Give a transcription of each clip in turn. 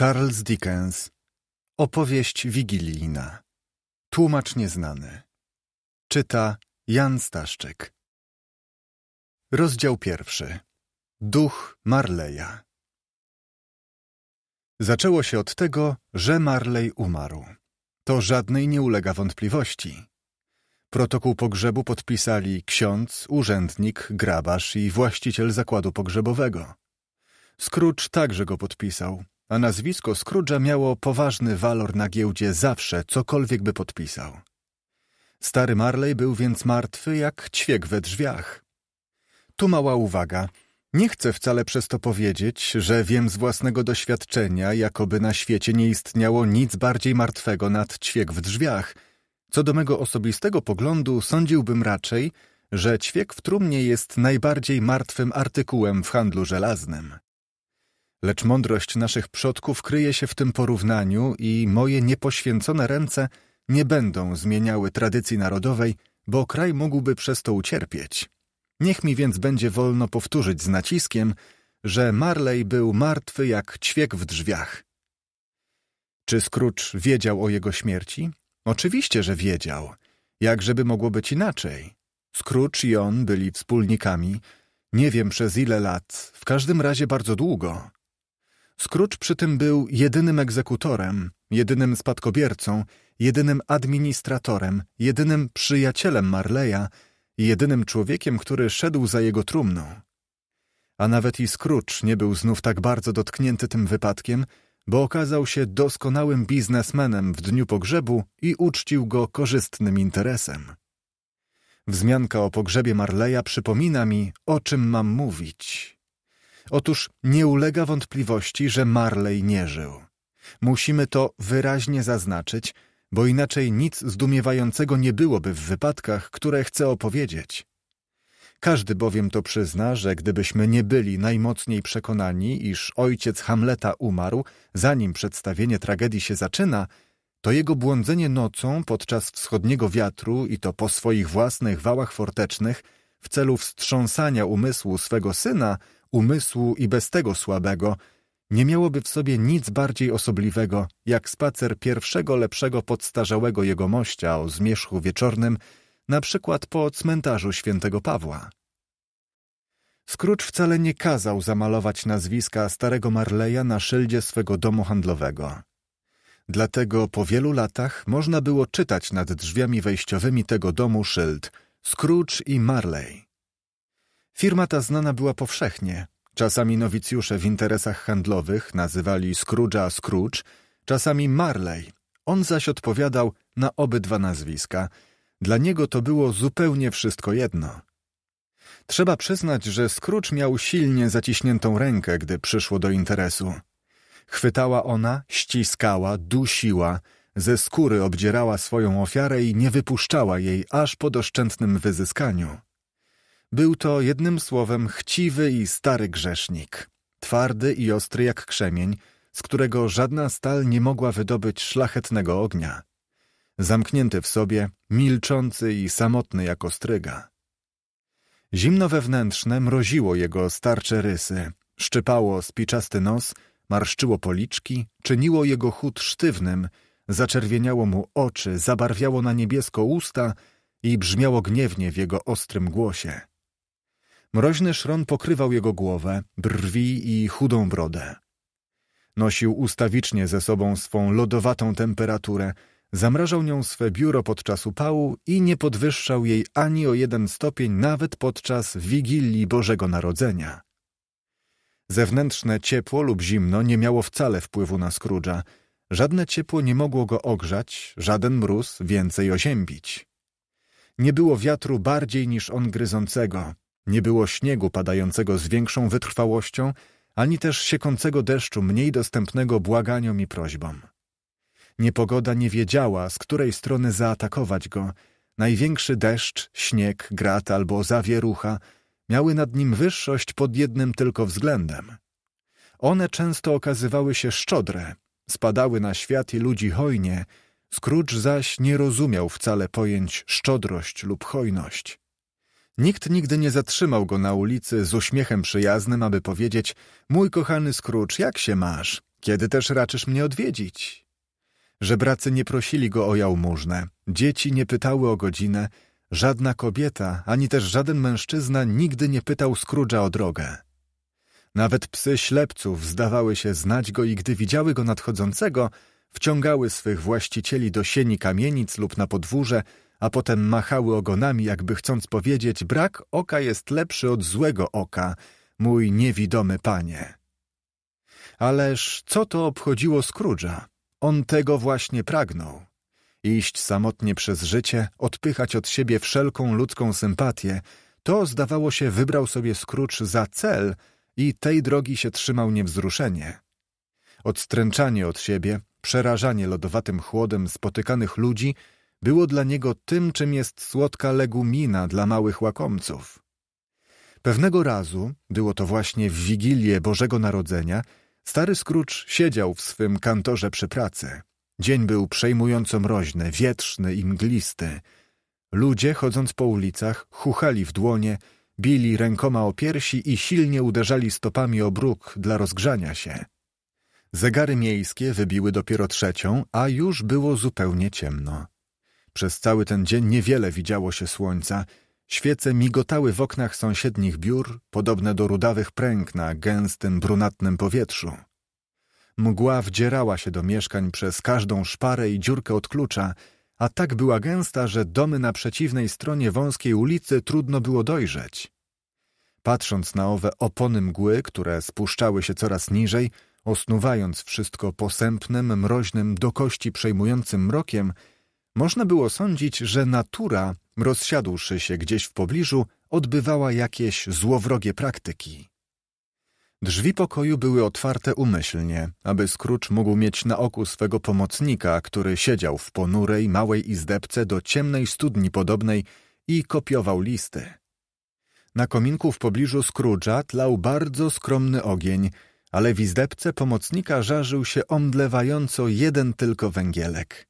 Charles Dickens Opowieść wigilijna Tłumacz nieznany Czyta Jan Staszczyk Rozdział pierwszy Duch Marleya Zaczęło się od tego, że Marley umarł. To żadnej nie ulega wątpliwości. Protokół pogrzebu podpisali ksiądz, urzędnik, grabarz i właściciel zakładu pogrzebowego. Scrooge także go podpisał, a nazwisko Scrooge'a miało poważny walor na giełdzie zawsze, cokolwiek by podpisał. Stary Marley był więc martwy jak ćwiek we drzwiach. Tu mała uwaga. Nie chcę wcale przez to powiedzieć, że wiem z własnego doświadczenia, jakoby na świecie nie istniało nic bardziej martwego nad ćwiek w drzwiach. Co do mego osobistego poglądu, sądziłbym raczej, że ćwiek w trumnie jest najbardziej martwym artykułem w handlu żelaznym. Lecz mądrość naszych przodków kryje się w tym porównaniu i moje niepoświęcone ręce nie będą zmieniały tradycji narodowej, bo kraj mógłby przez to ucierpieć. Niech mi więc będzie wolno powtórzyć z naciskiem, że Marley był martwy jak ćwiek w drzwiach. Czy Scrooge wiedział o jego śmierci? Oczywiście, że wiedział. Jakżeby mogło być inaczej? Scrooge i on byli wspólnikami, nie wiem przez ile lat, w każdym razie bardzo długo. Scrooge przy tym był jedynym egzekutorem, jedynym spadkobiercą, jedynym administratorem, jedynym przyjacielem Marleya, jedynym człowiekiem, który szedł za jego trumną. A nawet i Scrooge nie był znów tak bardzo dotknięty tym wypadkiem, bo okazał się doskonałym biznesmenem w dniu pogrzebu i uczcił go korzystnym interesem. Wzmianka o pogrzebie Marleya przypomina mi, o czym mam mówić. Otóż nie ulega wątpliwości, że Marley nie żył. Musimy to wyraźnie zaznaczyć, bo inaczej nic zdumiewającego nie byłoby w wypadkach, które chcę opowiedzieć. Każdy bowiem to przyzna, że gdybyśmy nie byli najmocniej przekonani, iż ojciec Hamleta umarł, zanim przedstawienie tragedii się zaczyna, to jego błądzenie nocą podczas wschodniego wiatru i to po swoich własnych wałach fortecznych w celu wstrząsania umysłu swego syna umysłu i bez tego słabego, nie miałoby w sobie nic bardziej osobliwego, jak spacer pierwszego lepszego podstarzałego jegomościa o zmierzchu wieczornym, na przykład po cmentarzu świętego Pawła. Scrooge wcale nie kazał zamalować nazwiska starego Marleya na szyldzie swego domu handlowego. Dlatego po wielu latach można było czytać nad drzwiami wejściowymi tego domu szyld Scrooge i Marley. Firma ta znana była powszechnie. Czasami nowicjusze w interesach handlowych nazywali Scrooge'a Scrooge, czasami Marley. On zaś odpowiadał na obydwa nazwiska. Dla niego to było zupełnie wszystko jedno. Trzeba przyznać, że Scrooge miał silnie zaciśniętą rękę, gdy przyszło do interesu. Chwytała ona, ściskała, dusiła, ze skóry obdzierała swoją ofiarę i nie wypuszczała jej aż po doszczętnym wyzyskaniu. Był to jednym słowem chciwy i stary grzesznik, twardy i ostry jak krzemień, z którego żadna stal nie mogła wydobyć szlachetnego ognia. Zamknięty w sobie, milczący i samotny jak ostryga. Zimno wewnętrzne mroziło jego starcze rysy, szczypało spiczasty nos, marszczyło policzki, czyniło jego chód sztywnym, zaczerwieniało mu oczy, zabarwiało na niebiesko usta i brzmiało gniewnie w jego ostrym głosie. Mroźny szron pokrywał jego głowę, brwi i chudą brodę. Nosił ustawicznie ze sobą swą lodowatą temperaturę, zamrażał nią swe biuro podczas upału i nie podwyższał jej ani o jeden stopień nawet podczas Wigilii Bożego Narodzenia. Zewnętrzne ciepło lub zimno nie miało wcale wpływu na Scrooge'a. Żadne ciepło nie mogło go ogrzać, żaden mróz więcej oziębić. Nie było wiatru bardziej niż on gryzącego, nie było śniegu padającego z większą wytrwałością, ani też siekącego deszczu mniej dostępnego błaganiom i prośbom. Niepogoda nie wiedziała, z której strony zaatakować go. Największy deszcz, śnieg, grat albo zawierucha miały nad nim wyższość pod jednym tylko względem. One często okazywały się szczodre, spadały na świat i ludzi hojnie, Scrooge zaś nie rozumiał wcale pojęć szczodrość lub hojność. Nikt nigdy nie zatrzymał go na ulicy z uśmiechem przyjaznym, aby powiedzieć Mój kochany Scrooge, jak się masz? Kiedy też raczysz mnie odwiedzić? Żebracy nie prosili go o jałmużnę, dzieci nie pytały o godzinę, żadna kobieta, ani też żaden mężczyzna nigdy nie pytał Scrooge'a o drogę. Nawet psy ślepców zdawały się znać go i gdy widziały go nadchodzącego, wciągały swych właścicieli do sieni kamienic lub na podwórze, a potem machały ogonami, jakby chcąc powiedzieć: Brak oka jest lepszy od złego oka, mój niewidomy panie. Ależ co to obchodziło Scrooge'a? On tego właśnie pragnął. Iść samotnie przez życie, odpychać od siebie wszelką ludzką sympatię, to zdawało się wybrał sobie Scrooge za cel i tej drogi się trzymał niewzruszenie. Odstręczanie od siebie, przerażanie lodowatym chłodem spotykanych ludzi było dla niego tym, czym jest słodka legumina dla małych łakomców. Pewnego razu, było to właśnie w Wigilię Bożego Narodzenia, stary Scrooge siedział w swym kantorze przy pracy. Dzień był przejmująco mroźny, wietrzny i mglisty. Ludzie, chodząc po ulicach, chuchali w dłonie, bili rękoma o piersi i silnie uderzali stopami o bruk dla rozgrzania się. Zegary miejskie wybiły dopiero trzecią, a już było zupełnie ciemno. Przez cały ten dzień niewiele widziało się słońca. Świece migotały w oknach sąsiednich biur, podobne do rudawych pręg na gęstym, brunatnym powietrzu. Mgła wdzierała się do mieszkań przez każdą szparę i dziurkę od klucza, a tak była gęsta, że domy na przeciwnej stronie wąskiej ulicy trudno było dojrzeć. Patrząc na owe opony mgły, które spuszczały się coraz niżej, osnuwając wszystko posępnym, mroźnym, do kości przejmującym mrokiem, można było sądzić, że natura, rozsiadłszy się gdzieś w pobliżu, odbywała jakieś złowrogie praktyki. Drzwi pokoju były otwarte umyślnie, aby Scrooge mógł mieć na oku swego pomocnika, który siedział w ponurej, małej izdebce do ciemnej studni podobnej i kopiował listy. Na kominku w pobliżu Scrooge'a tlał bardzo skromny ogień, ale w izdebce pomocnika żarzył się omdlewająco jeden tylko węgielek.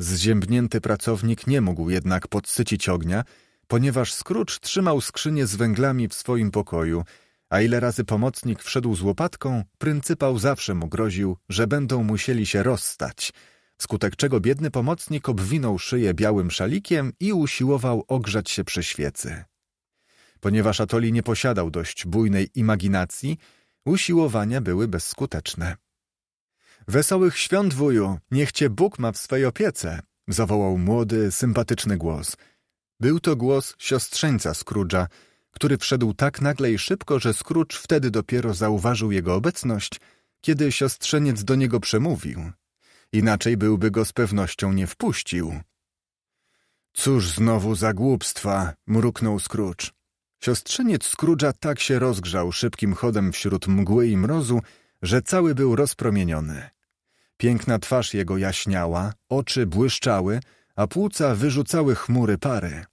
Zziębnięty pracownik nie mógł jednak podsycić ognia, ponieważ Scrooge trzymał skrzynię z węglami w swoim pokoju, a ile razy pomocnik wszedł z łopatką, pryncypał zawsze mu groził, że będą musieli się rozstać, skutek czego biedny pomocnik obwinął szyję białym szalikiem i usiłował ogrzać się przy świecy. Ponieważ Atoli nie posiadał dość bujnej imaginacji, usiłowania były bezskuteczne. Wesołych świąt, wuju! Niech cię Bóg ma w swej opiece! zawołał młody, sympatyczny głos. Był to głos siostrzeńca Scrooge'a, który wszedł tak nagle i szybko, że Scrooge wtedy dopiero zauważył jego obecność, kiedy siostrzeniec do niego przemówił. Inaczej byłby go z pewnością nie wpuścił. Cóż znowu za głupstwa, mruknął Scrooge. Siostrzeniec Scrooge'a tak się rozgrzał szybkim chodem wśród mgły i mrozu, że cały był rozpromieniony. Piękna twarz jego jaśniała, oczy błyszczały, a płuca wyrzucały chmury pary.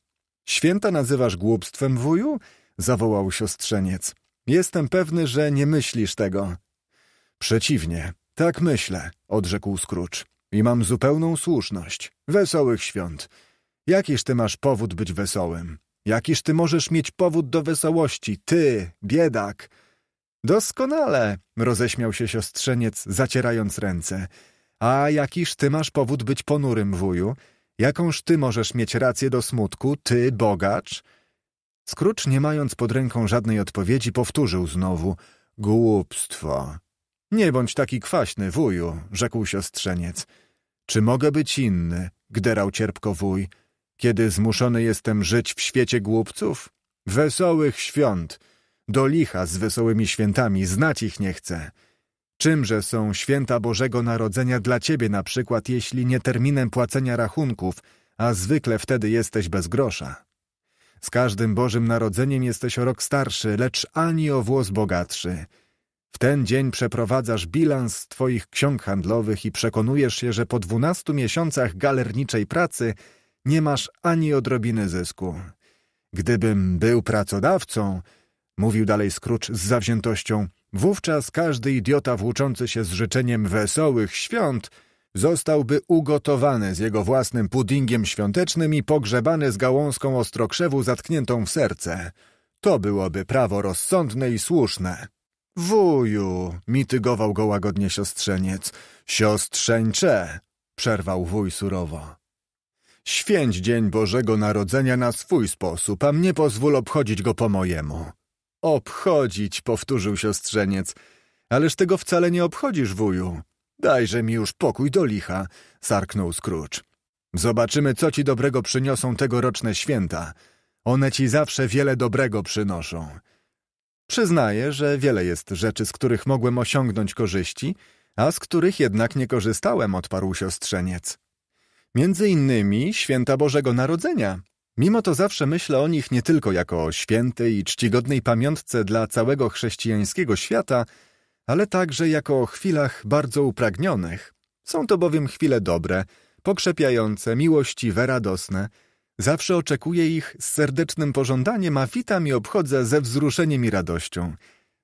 Święta nazywasz głupstwem, wuju? zawołał siostrzeniec. Jestem pewny, że nie myślisz tego. Przeciwnie, tak myślę, odrzekł Scrooge. I mam zupełną słuszność. Wesołych świąt. Jakiż ty masz powód być wesołym? Jakiż ty możesz mieć powód do wesołości? Ty, biedak! Doskonale, roześmiał się siostrzeniec, zacierając ręce. A jakiż ty masz powód być ponurym, wuju? Jakąż ty możesz mieć rację do smutku, ty, bogacz? Scrooge, nie mając pod ręką żadnej odpowiedzi, powtórzył znowu. Głupstwo. Nie bądź taki kwaśny, wuju, rzekł siostrzeniec. Czy mogę być inny? Gderał cierpko wuj. Kiedy zmuszony jestem żyć w świecie głupców? Wesołych świąt! Do licha z wesołymi świętami, znać ich nie chcę. Czymże są święta Bożego Narodzenia dla ciebie na przykład, jeśli nie terminem płacenia rachunków, a zwykle wtedy jesteś bez grosza? Z każdym Bożym Narodzeniem jesteś o rok starszy, lecz ani o włos bogatszy. W ten dzień przeprowadzasz bilans twoich ksiąg handlowych i przekonujesz się, że po dwunastu miesiącach galerniczej pracy nie masz ani odrobiny zysku. Gdybym był pracodawcą, mówił dalej Scrooge z zawziętością, wówczas każdy idiota włóczący się z życzeniem wesołych świąt zostałby ugotowany z jego własnym puddingiem świątecznym i pogrzebany z gałązką ostrokrzewu zatkniętą w serce. To byłoby prawo rozsądne i słuszne. Wuju, mitygował go łagodnie siostrzeniec. Siostrzeńcze, przerwał wuj surowo. Święć dzień Bożego Narodzenia na swój sposób, a mnie pozwól obchodzić go po mojemu. Obchodzić, powtórzył siostrzeniec. Ależ tego wcale nie obchodzisz, wuju. Dajże mi już pokój do licha, sarknął Scrooge. Zobaczymy, co ci dobrego przyniosą tegoroczne święta. One ci zawsze wiele dobrego przynoszą. Przyznaję, że wiele jest rzeczy, z których mogłem osiągnąć korzyści, a z których jednak nie korzystałem, odparł siostrzeniec. Między innymi święta Bożego Narodzenia, Mimo to zawsze myślę o nich nie tylko jako o świętej i czcigodnej pamiątce dla całego chrześcijańskiego świata, ale także jako o chwilach bardzo upragnionych. Są to bowiem chwile dobre, pokrzepiające, miłościwe, radosne. Zawsze oczekuję ich z serdecznym pożądaniem, a witam i obchodzę ze wzruszeniem i radością.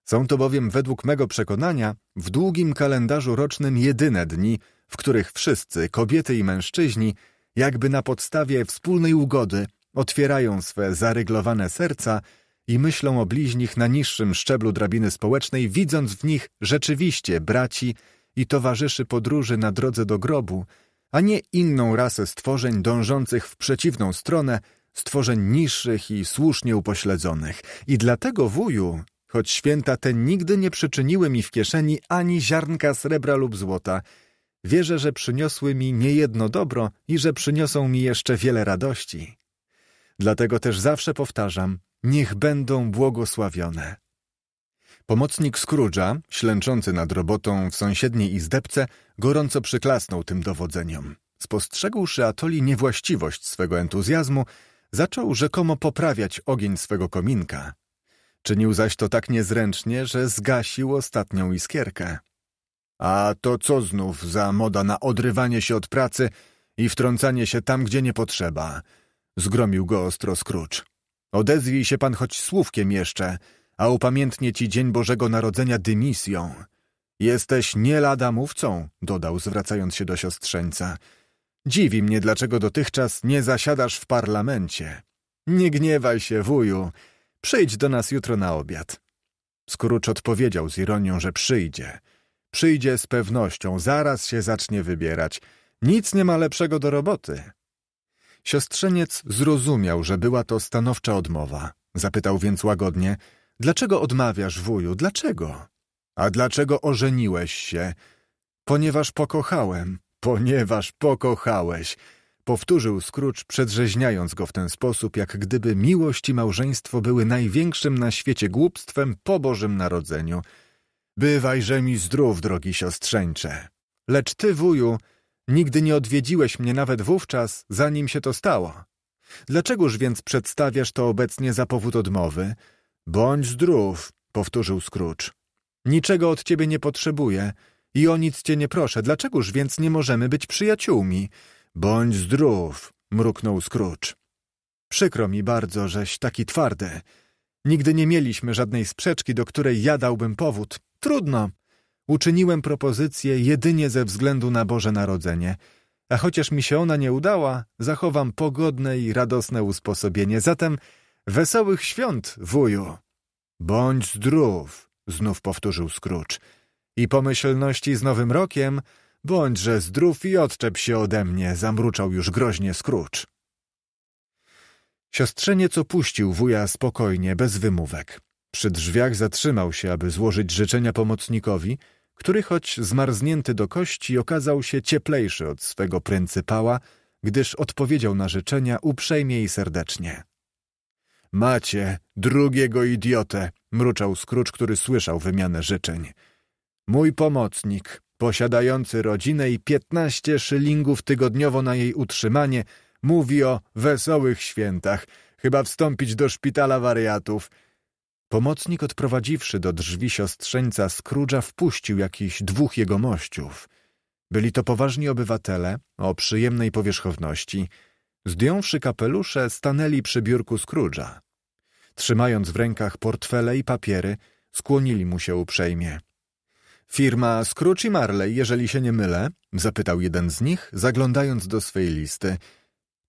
Są to bowiem według mego przekonania w długim kalendarzu rocznym jedyne dni, w których wszyscy, kobiety i mężczyźni, jakby na podstawie wspólnej ugody, otwierają swe zaryglowane serca i myślą o bliźnich na niższym szczeblu drabiny społecznej, widząc w nich rzeczywiście braci i towarzyszy podróży na drodze do grobu, a nie inną rasę stworzeń dążących w przeciwną stronę, stworzeń niższych i słusznie upośledzonych. I dlatego wuju, choć święta te nigdy nie przyczyniły mi w kieszeni ani ziarnka srebra lub złota, wierzę, że przyniosły mi niejedno dobro i że przyniosą mi jeszcze wiele radości. Dlatego też zawsze powtarzam, niech będą błogosławione. Pomocnik Scrooge'a, ślęczący nad robotą w sąsiedniej izdebce, gorąco przyklasnął tym dowodzeniom. Spostrzegłszy Atoli niewłaściwość swego entuzjazmu, zaczął rzekomo poprawiać ogień swego kominka. Czynił zaś to tak niezręcznie, że zgasił ostatnią iskierkę. A to co znów za moda na odrywanie się od pracy i wtrącanie się tam, gdzie nie potrzeba – Zgromił go ostro Scrooge. Odezwij się pan choć słówkiem jeszcze, a upamiętnię ci Dzień Bożego Narodzenia dymisją. Jesteś nie lada mówcą, dodał, zwracając się do siostrzeńca. Dziwi mnie, dlaczego dotychczas nie zasiadasz w parlamencie. Nie gniewaj się, wuju. Przyjdź do nas jutro na obiad. Scrooge odpowiedział z ironią, że przyjdzie. Przyjdzie z pewnością, zaraz się zacznie wybierać. Nic nie ma lepszego do roboty. Siostrzeniec zrozumiał, że była to stanowcza odmowa. Zapytał więc łagodnie, dlaczego odmawiasz, wuju, dlaczego? A dlaczego ożeniłeś się? Ponieważ pokochałem, ponieważ pokochałeś. Powtórzył Scrooge, przedrzeźniając go w ten sposób, jak gdyby miłość i małżeństwo były największym na świecie głupstwem po Bożym Narodzeniu. Bywajże mi zdrów, drogi siostrzeńcze. Lecz ty, wuju, Nigdy nie odwiedziłeś mnie nawet wówczas, zanim się to stało. Dlaczegoż więc przedstawiasz to obecnie za powód odmowy? Bądź zdrów, powtórzył Scrooge. Niczego od ciebie nie potrzebuję i o nic cię nie proszę. Dlaczegoż więc nie możemy być przyjaciółmi? Bądź zdrów, mruknął Scrooge. Przykro mi bardzo, żeś taki twardy. Nigdy nie mieliśmy żadnej sprzeczki, do której ja dałbym powód. Trudno, Uczyniłem propozycję jedynie ze względu na Boże Narodzenie, a chociaż mi się ona nie udała, zachowam pogodne i radosne usposobienie. Zatem wesołych świąt, wuju! Bądź zdrów, znów powtórzył Scrooge. I pomyślności z Nowym Rokiem, bądźże zdrów i odczep się ode mnie, zamruczał już groźnie Scrooge. Siostrzeniec opuścił wuja spokojnie, bez wymówek. Przy drzwiach zatrzymał się, aby złożyć życzenia pomocnikowi – który choć zmarznięty do kości okazał się cieplejszy od swego pryncypała, gdyż odpowiedział na życzenia uprzejmie i serdecznie. Macie drugiego idiotę, mruczał Scrooge, który słyszał wymianę życzeń. Mój pomocnik, posiadający rodzinę i piętnaście szylingów tygodniowo na jej utrzymanie, mówi o wesołych świętach, chyba wstąpić do szpitala wariatów – Pomocnik odprowadziwszy do drzwi siostrzeńca Scrooge'a wpuścił jakiś dwóch jego mościów. Byli to poważni obywatele o przyjemnej powierzchowności. Zdjąwszy kapelusze, stanęli przy biurku Scrooge'a. Trzymając w rękach portfele i papiery, skłonili mu się uprzejmie. Firma Scrooge i Marley, jeżeli się nie mylę? zapytał jeden z nich, zaglądając do swej listy.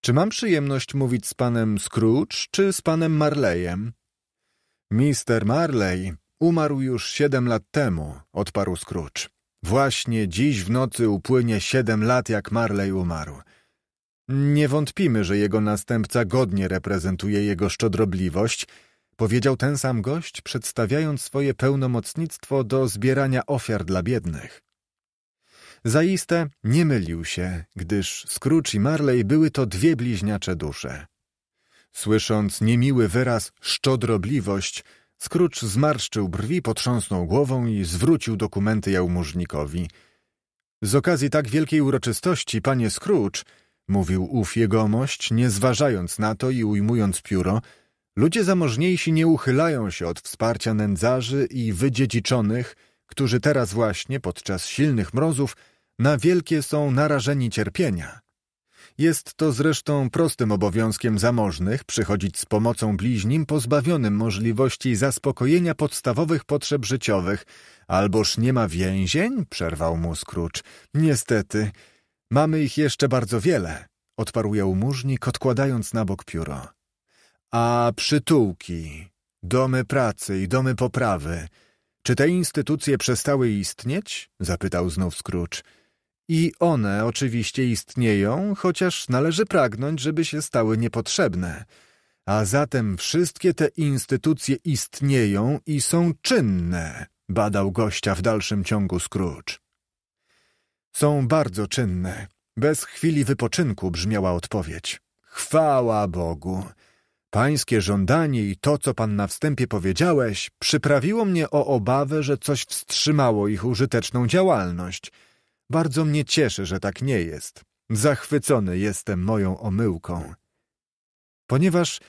Czy mam przyjemność mówić z panem Scrooge czy z panem Marleyem? Mister Marley umarł już siedem lat temu, odparł Scrooge. Właśnie dziś w nocy upłynie siedem lat, jak Marley umarł. Nie wątpimy, że jego następca godnie reprezentuje jego szczodrobliwość, powiedział ten sam gość, przedstawiając swoje pełnomocnictwo do zbierania ofiar dla biednych. Zaiste nie mylił się, gdyż Scrooge i Marley były to dwie bliźniacze dusze. Słysząc niemiły wyraz szczodrobliwość, Scrooge zmarszczył brwi, potrząsnął głową i zwrócił dokumenty jałmużnikowi. Z okazji tak wielkiej uroczystości, panie Scrooge, mówił ów jegomość, nie zważając na to i ujmując pióro, ludzie zamożniejsi nie uchylają się od wsparcia nędzarzy i wydziedziczonych, którzy teraz właśnie, podczas silnych mrozów, na wielkie są narażeni cierpienia. Jest to zresztą prostym obowiązkiem zamożnych przychodzić z pomocą bliźnim pozbawionym możliwości zaspokojenia podstawowych potrzeb życiowych. Alboż nie ma więzień? przerwał mu Scrooge. Niestety, mamy ich jeszcze bardzo wiele, odparł jałmużnik, odkładając na bok pióro. A przytułki, domy pracy i domy poprawy, czy te instytucje przestały istnieć? zapytał znów Scrooge. I one oczywiście istnieją, chociaż należy pragnąć, żeby się stały niepotrzebne. A zatem wszystkie te instytucje istnieją i są czynne, badał gościa w dalszym ciągu Scrooge. Są bardzo czynne. Bez chwili wypoczynku brzmiała odpowiedź. Chwała Bogu! Pańskie żądanie i to, co pan na wstępie powiedziałeś, przyprawiło mnie o obawę, że coś wstrzymało ich użyteczną działalność – bardzo mnie cieszy, że tak nie jest. Zachwycony jestem moją omyłką. Ponieważ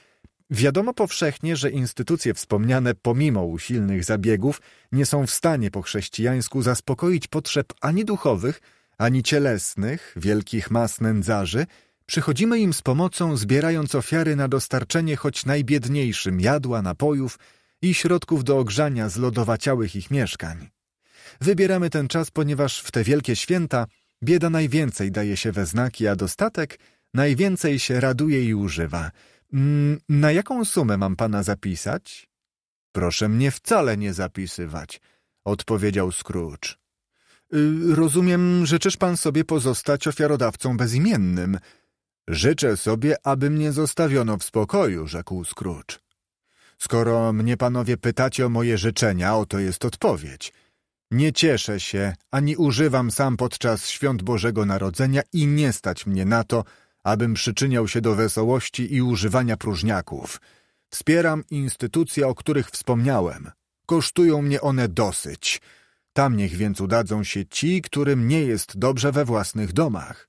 wiadomo powszechnie, że instytucje wspomniane, pomimo usilnych zabiegów, nie są w stanie po chrześcijańsku zaspokoić potrzeb ani duchowych, ani cielesnych, wielkich mas nędzarzy, przychodzimy im z pomocą, zbierając ofiary na dostarczenie choć najbiedniejszym jadła, napojów i środków do ogrzania z lodowaciałych ich mieszkań. Wybieramy ten czas, ponieważ w te wielkie święta bieda najwięcej daje się we znaki, a dostatek najwięcej się raduje i używa. Mm, na jaką sumę mam pana zapisać? Proszę mnie wcale nie zapisywać, odpowiedział Scrooge. Y, rozumiem, życzysz pan sobie pozostać ofiarodawcą bezimiennym. Życzę sobie, aby mnie zostawiono w spokoju, rzekł Scrooge. Skoro mnie panowie pytacie o moje życzenia, oto jest odpowiedź. Nie cieszę się, ani używam sam podczas świąt Bożego Narodzenia i nie stać mnie na to, abym przyczyniał się do wesołości i używania próżniaków. Wspieram instytucje, o których wspomniałem. Kosztują mnie one dosyć. Tam niech więc udadzą się ci, którym nie jest dobrze we własnych domach.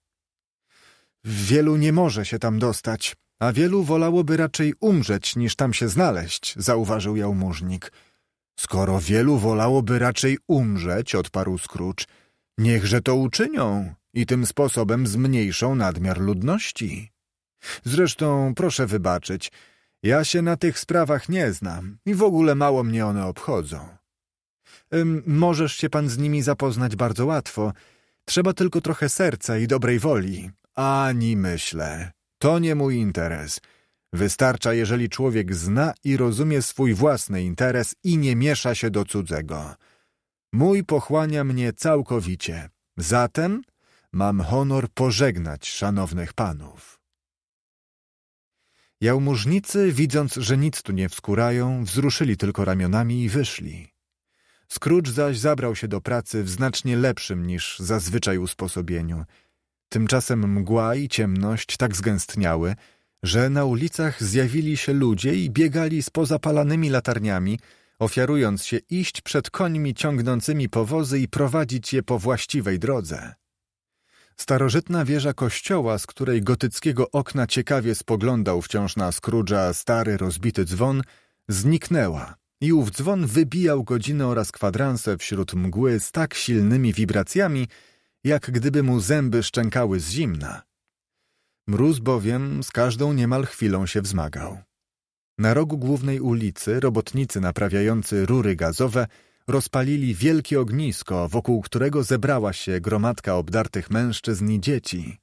Wielu nie może się tam dostać, a wielu wolałoby raczej umrzeć niż tam się znaleźć, zauważył jałmużnik. Skoro wielu wolałoby raczej umrzeć, odparł Scrooge, niechże to uczynią i tym sposobem zmniejszą nadmiar ludności. Zresztą, proszę wybaczyć, ja się na tych sprawach nie znam i w ogóle mało mnie one obchodzą. Ym, możesz się pan z nimi zapoznać bardzo łatwo. Trzeba tylko trochę serca i dobrej woli. Ani myślę. To nie mój interes. Wystarcza, jeżeli człowiek zna i rozumie swój własny interes i nie miesza się do cudzego. Mój pochłania mnie całkowicie. Zatem mam honor pożegnać szanownych panów. Jałmużnicy, widząc, że nic tu nie wskurają, wzruszyli tylko ramionami i wyszli. Scrooge zaś zabrał się do pracy w znacznie lepszym niż zazwyczaj usposobieniu. Tymczasem mgła i ciemność tak zgęstniały, że na ulicach zjawili się ludzie i biegali z pozapalanymi latarniami, ofiarując się iść przed końmi ciągnącymi powozy i prowadzić je po właściwej drodze. Starożytna wieża kościoła, z której gotyckiego okna ciekawie spoglądał wciąż na Scrooge'a stary, rozbity dzwon, zniknęła i ów dzwon wybijał godzinę oraz kwadranse wśród mgły z tak silnymi wibracjami, jak gdyby mu zęby szczękały z zimna. Mróz bowiem z każdą niemal chwilą się wzmagał. Na rogu głównej ulicy robotnicy naprawiający rury gazowe rozpalili wielkie ognisko, wokół którego zebrała się gromadka obdartych mężczyzn i dzieci.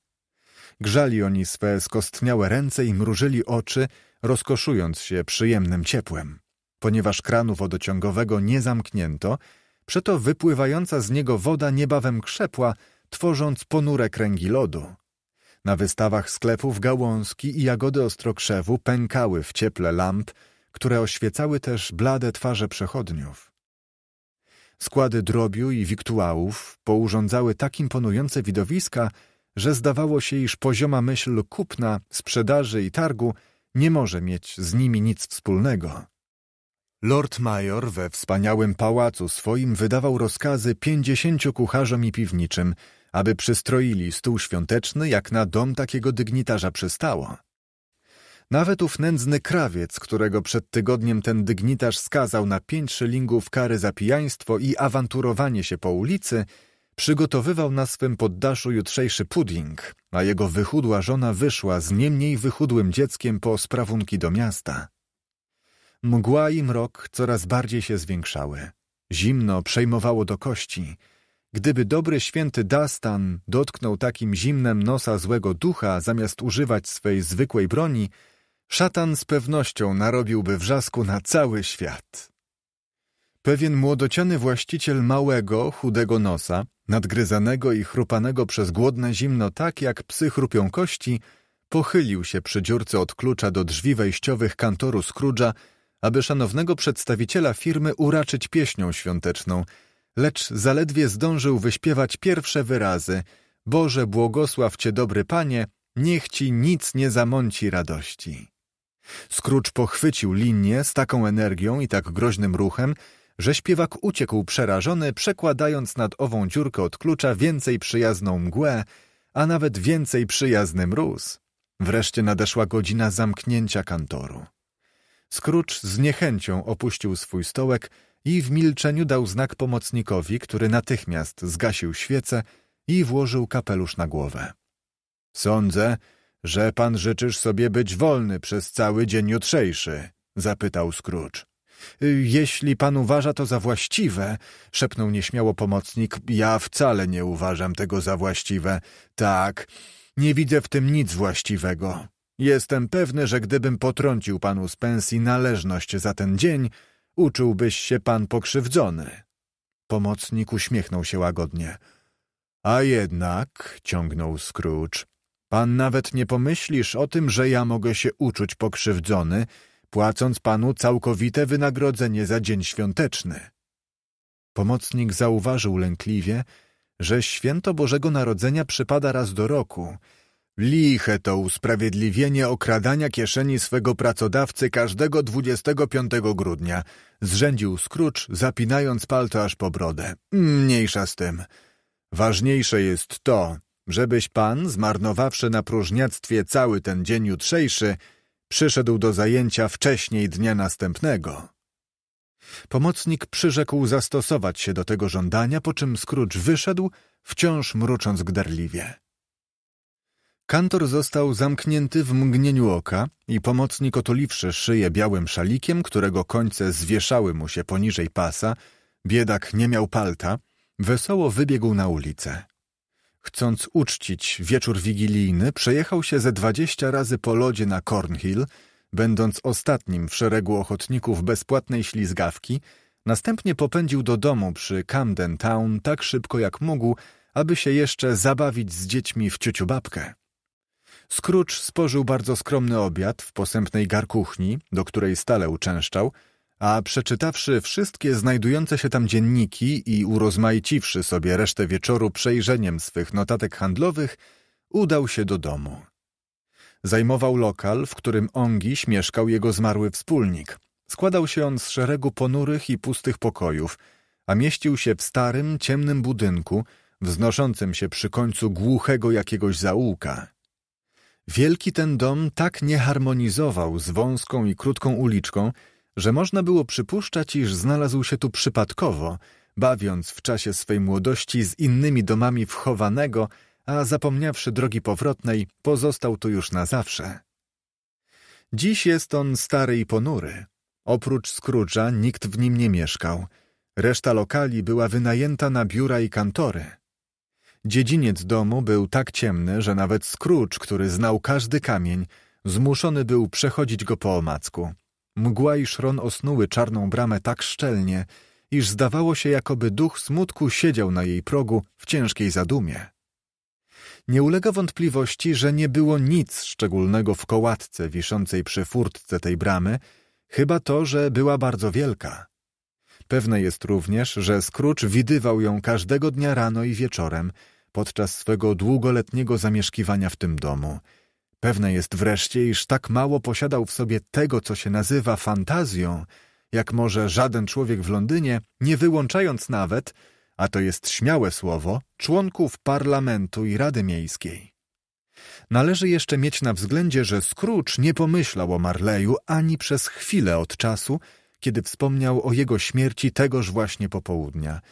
Grzali oni swe skostniałe ręce i mrużyli oczy, rozkoszując się przyjemnym ciepłem. Ponieważ kranu wodociągowego nie zamknięto, przeto wypływająca z niego woda niebawem krzepła, tworząc ponure kręgi lodu. Na wystawach sklepów gałązki i jagody ostrokrzewu pękały w cieple lamp, które oświecały też blade twarze przechodniów. Składy drobiu i wiktuałów pourządzały tak imponujące widowiska, że zdawało się, iż pozioma myśl kupna, sprzedaży i targu nie może mieć z nimi nic wspólnego. Lord Major we wspaniałym pałacu swoim wydawał rozkazy pięćdziesięciu kucharzom i piwniczym – aby przystroili stół świąteczny, jak na dom takiego dygnitarza przystało. Nawet ów nędzny krawiec, którego przed tygodniem ten dygnitarz skazał na pięć szylingów kary za pijaństwo i awanturowanie się po ulicy, przygotowywał na swym poddaszu jutrzejszy pudding, a jego wychudła żona wyszła z niemniej wychudłym dzieckiem po sprawunki do miasta. Mgła i mrok coraz bardziej się zwiększały. Zimno przejmowało do kości – Gdyby dobry święty Dastan dotknął takim zimnem nosa złego ducha zamiast używać swej zwykłej broni, szatan z pewnością narobiłby wrzasku na cały świat. Pewien młodociany właściciel małego, chudego nosa, nadgryzanego i chrupanego przez głodne zimno tak jak psy chrupią kości, pochylił się przy dziurce od klucza do drzwi wejściowych kantoru Scrooge'a, aby szanownego przedstawiciela firmy uraczyć pieśnią świąteczną – lecz zaledwie zdążył wyśpiewać pierwsze wyrazy. Boże, błogosław Cię, dobry Panie, niech Ci nic nie zamąci radości. Scrooge pochwycił linię z taką energią i tak groźnym ruchem, że śpiewak uciekł przerażony, przekładając nad ową dziurkę od klucza więcej przyjazną mgłę, a nawet więcej przyjazny mróz. Wreszcie nadeszła godzina zamknięcia kantoru. Scrooge z niechęcią opuścił swój stołek, i w milczeniu dał znak pomocnikowi, który natychmiast zgasił świecę i włożył kapelusz na głowę. Sądzę, że pan życzysz sobie być wolny przez cały dzień jutrzejszy, zapytał Scrooge. Jeśli pan uważa to za właściwe, szepnął nieśmiało pomocnik, ja wcale nie uważam tego za właściwe. Tak, nie widzę w tym nic właściwego. Jestem pewny, że gdybym potrącił panu z pensji należność za ten dzień, uczułbyś się pan pokrzywdzony. Pomocnik uśmiechnął się łagodnie. A jednak, ciągnął Scrooge, pan nawet nie pomyślisz o tym, że ja mogę się uczuć pokrzywdzony, płacąc panu całkowite wynagrodzenie za dzień świąteczny. Pomocnik zauważył lękliwie, że święto Bożego Narodzenia przypada raz do roku – Liche to usprawiedliwienie okradania kieszeni swego pracodawcy każdego 25 grudnia. Zrzędził Scrooge, zapinając palto aż po brodę. Mniejsza z tym. Ważniejsze jest to, żebyś pan, zmarnowawszy na próżniactwie cały ten dzień jutrzejszy, przyszedł do zajęcia wcześniej dnia następnego. Pomocnik przyrzekł zastosować się do tego żądania, po czym Scrooge wyszedł, wciąż mrucząc gderliwie. Kantor został zamknięty w mgnieniu oka i pomocnik otuliwszy szyję białym szalikiem, którego końce zwieszały mu się poniżej pasa, biedak nie miał palta, wesoło wybiegł na ulicę. Chcąc uczcić wieczór wigilijny, przejechał się ze dwadzieścia razy po lodzie na Cornhill, będąc ostatnim w szeregu ochotników bezpłatnej ślizgawki, następnie popędził do domu przy Camden Town tak szybko jak mógł, aby się jeszcze zabawić z dziećmi w ciuciu babkę. Scrooge spożył bardzo skromny obiad w posępnej garkuchni, do której stale uczęszczał, a przeczytawszy wszystkie znajdujące się tam dzienniki i urozmaiciwszy sobie resztę wieczoru przejrzeniem swych notatek handlowych, udał się do domu. Zajmował lokal, w którym ongiś mieszkał jego zmarły wspólnik. Składał się on z szeregu ponurych i pustych pokojów, a mieścił się w starym, ciemnym budynku, wznoszącym się przy końcu głuchego jakiegoś zaułka. Wielki ten dom tak nie harmonizował z wąską i krótką uliczką, że można było przypuszczać, iż znalazł się tu przypadkowo, bawiąc w czasie swej młodości z innymi domami wchowanego, a zapomniawszy drogi powrotnej, pozostał tu już na zawsze. Dziś jest on stary i ponury. Oprócz Scrooge'a nikt w nim nie mieszkał. Reszta lokali była wynajęta na biura i kantory. Dziedziniec domu był tak ciemny, że nawet Scrooge, który znał każdy kamień, zmuszony był przechodzić go po omacku. Mgła i szron osnuły czarną bramę tak szczelnie, iż zdawało się, jakoby duch smutku siedział na jej progu w ciężkiej zadumie. Nie ulega wątpliwości, że nie było nic szczególnego w kołatce wiszącej przy furtce tej bramy, chyba to, że była bardzo wielka. Pewne jest również, że Scrooge widywał ją każdego dnia rano i wieczorem, podczas swego długoletniego zamieszkiwania w tym domu. Pewne jest wreszcie, iż tak mało posiadał w sobie tego, co się nazywa fantazją, jak może żaden człowiek w Londynie, nie wyłączając nawet, a to jest śmiałe słowo, członków parlamentu i Rady Miejskiej. Należy jeszcze mieć na względzie, że Scrooge nie pomyślał o Marleju ani przez chwilę od czasu, kiedy wspomniał o jego śmierci tegoż właśnie popołudnia –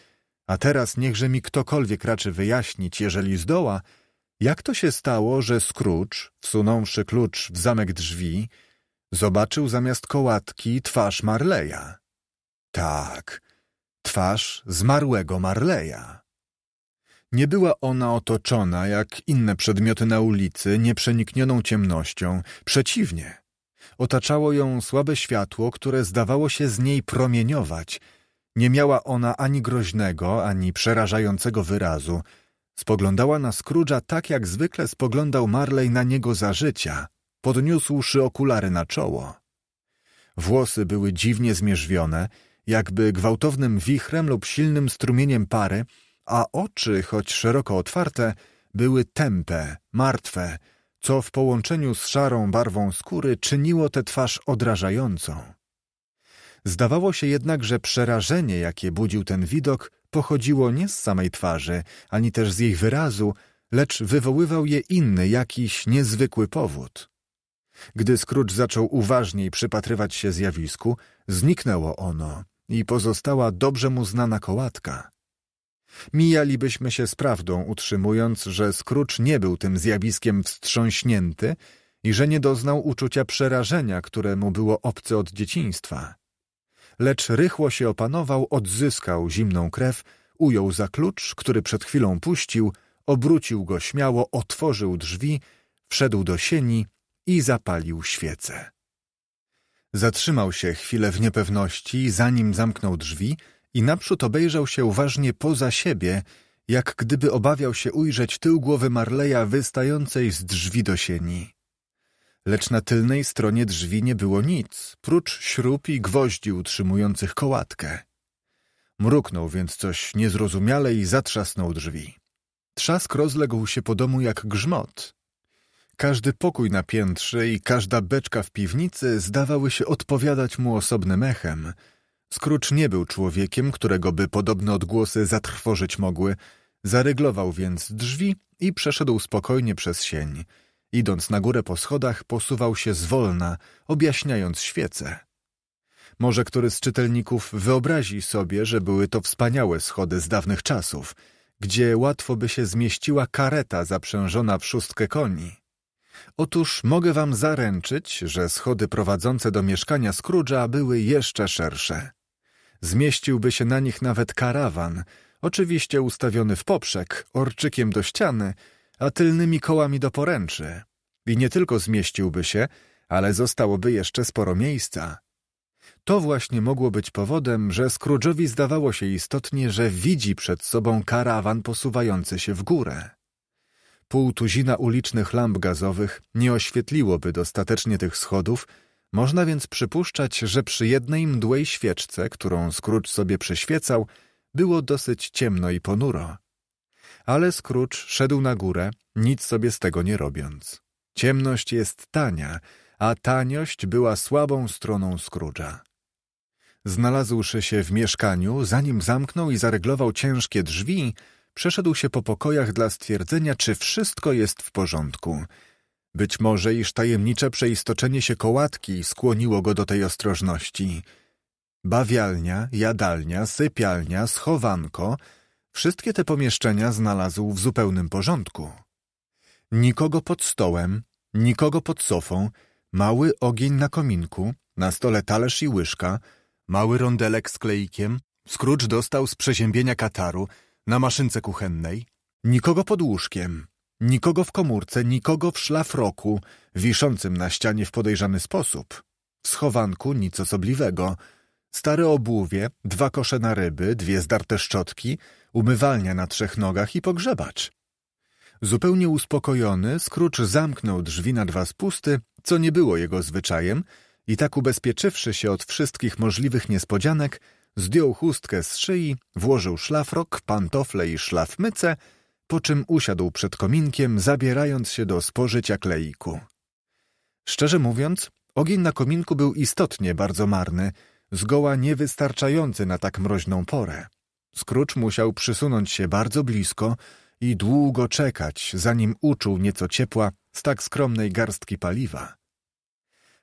a teraz niechże mi ktokolwiek raczy wyjaśnić, jeżeli zdoła, jak to się stało, że Scrooge, wsunąwszy klucz w zamek drzwi, zobaczył zamiast kołatki twarz Marleya. Tak, twarz zmarłego Marleya. Nie była ona otoczona, jak inne przedmioty na ulicy, nieprzeniknioną ciemnością. Przeciwnie, otaczało ją słabe światło, które zdawało się z niej promieniować – nie miała ona ani groźnego, ani przerażającego wyrazu. Spoglądała na Scrooge'a tak, jak zwykle spoglądał Marley na niego za życia, podniósłszy okulary na czoło. Włosy były dziwnie zmierzwione, jakby gwałtownym wichrem lub silnym strumieniem pary, a oczy, choć szeroko otwarte, były tępe, martwe, co w połączeniu z szarą barwą skóry czyniło tę twarz odrażającą. Zdawało się jednak, że przerażenie, jakie budził ten widok, pochodziło nie z samej twarzy, ani też z jej wyrazu, lecz wywoływał je inny, jakiś niezwykły powód. Gdy Scrooge zaczął uważniej przypatrywać się zjawisku, zniknęło ono i pozostała dobrze mu znana kołatka. Mijalibyśmy się z prawdą, utrzymując, że Scrooge nie był tym zjawiskiem wstrząśnięty i że nie doznał uczucia przerażenia, które mu było obce od dzieciństwa lecz rychło się opanował, odzyskał zimną krew, ujął za klucz, który przed chwilą puścił, obrócił go śmiało, otworzył drzwi, wszedł do sieni i zapalił świecę. Zatrzymał się chwilę w niepewności, zanim zamknął drzwi i naprzód obejrzał się uważnie poza siebie, jak gdyby obawiał się ujrzeć tył głowy Marleya wystającej z drzwi do sieni lecz na tylnej stronie drzwi nie było nic, prócz śrub i gwoździ utrzymujących kołatkę. Mruknął więc coś niezrozumiale i zatrzasnął drzwi. Trzask rozległ się po domu jak grzmot. Każdy pokój na piętrze i każda beczka w piwnicy zdawały się odpowiadać mu osobnym echem. Scrooge nie był człowiekiem, którego by podobne odgłosy zatrwożyć mogły. Zaryglował więc drzwi i przeszedł spokojnie przez sień. Idąc na górę po schodach, posuwał się zwolna, objaśniając świecę. Może który z czytelników wyobrazi sobie, że były to wspaniałe schody z dawnych czasów, gdzie łatwo by się zmieściła kareta zaprzężona w szóstkę koni. Otóż mogę wam zaręczyć, że schody prowadzące do mieszkania Scrooge'a były jeszcze szersze. Zmieściłby się na nich nawet karawan, oczywiście ustawiony w poprzek, orczykiem do ściany – a tylnymi kołami do poręczy. I nie tylko zmieściłby się, ale zostałoby jeszcze sporo miejsca. To właśnie mogło być powodem, że Scrooge'owi zdawało się istotnie, że widzi przed sobą karawan posuwający się w górę. Pół tuzina ulicznych lamp gazowych nie oświetliłoby dostatecznie tych schodów, można więc przypuszczać, że przy jednej mdłej świeczce, którą Scrooge sobie przyświecał, było dosyć ciemno i ponuro ale Scrooge szedł na górę, nic sobie z tego nie robiąc. Ciemność jest tania, a taniość była słabą stroną Scrooge'a. Znalazłszy się w mieszkaniu, zanim zamknął i zareglował ciężkie drzwi, przeszedł się po pokojach dla stwierdzenia, czy wszystko jest w porządku. Być może iż tajemnicze przeistoczenie się kołatki skłoniło go do tej ostrożności. Bawialnia, jadalnia, sypialnia, schowanko – Wszystkie te pomieszczenia znalazł w zupełnym porządku. Nikogo pod stołem, nikogo pod sofą, mały ogień na kominku, na stole talerz i łyżka, mały rondelek z kleikiem, Scrooge dostał z przeziębienia kataru, na maszynce kuchennej, nikogo pod łóżkiem, nikogo w komórce, nikogo w szlafroku, wiszącym na ścianie w podejrzany sposób. W schowanku nic osobliwego. Stare obuwie, dwa kosze na ryby, dwie zdarte szczotki – umywalnia na trzech nogach i pogrzebacz. Zupełnie uspokojony, Scrooge zamknął drzwi na dwa spusty, co nie było jego zwyczajem, i tak ubezpieczywszy się od wszystkich możliwych niespodzianek, zdjął chustkę z szyi, włożył szlafrok, pantofle i szlafmycę, po czym usiadł przed kominkiem, zabierając się do spożycia kleiku. Szczerze mówiąc, ogień na kominku był istotnie bardzo marny, zgoła niewystarczający na tak mroźną porę. Scrooge musiał przysunąć się bardzo blisko i długo czekać, zanim uczuł nieco ciepła z tak skromnej garstki paliwa.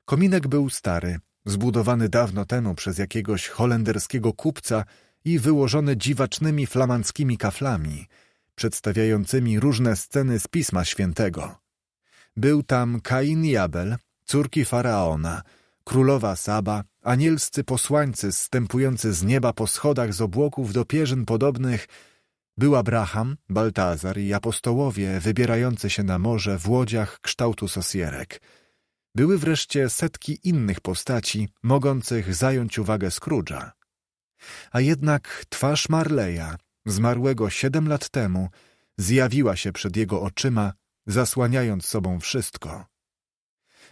Kominek był stary, zbudowany dawno temu przez jakiegoś holenderskiego kupca i wyłożony dziwacznymi flamandzkimi kaflami, przedstawiającymi różne sceny z Pisma Świętego. Był tam Kain i Abel, córki Faraona, królowa Saba, anielscy posłańcy zstępujący z nieba po schodach z obłoków do pierzyn podobnych, był Abraham, Baltazar i apostołowie wybierający się na morze w łodziach kształtu sosierek. Były wreszcie setki innych postaci mogących zająć uwagę Scrooge'a. A jednak twarz Marleya, zmarłego siedem lat temu, zjawiła się przed jego oczyma, zasłaniając sobą wszystko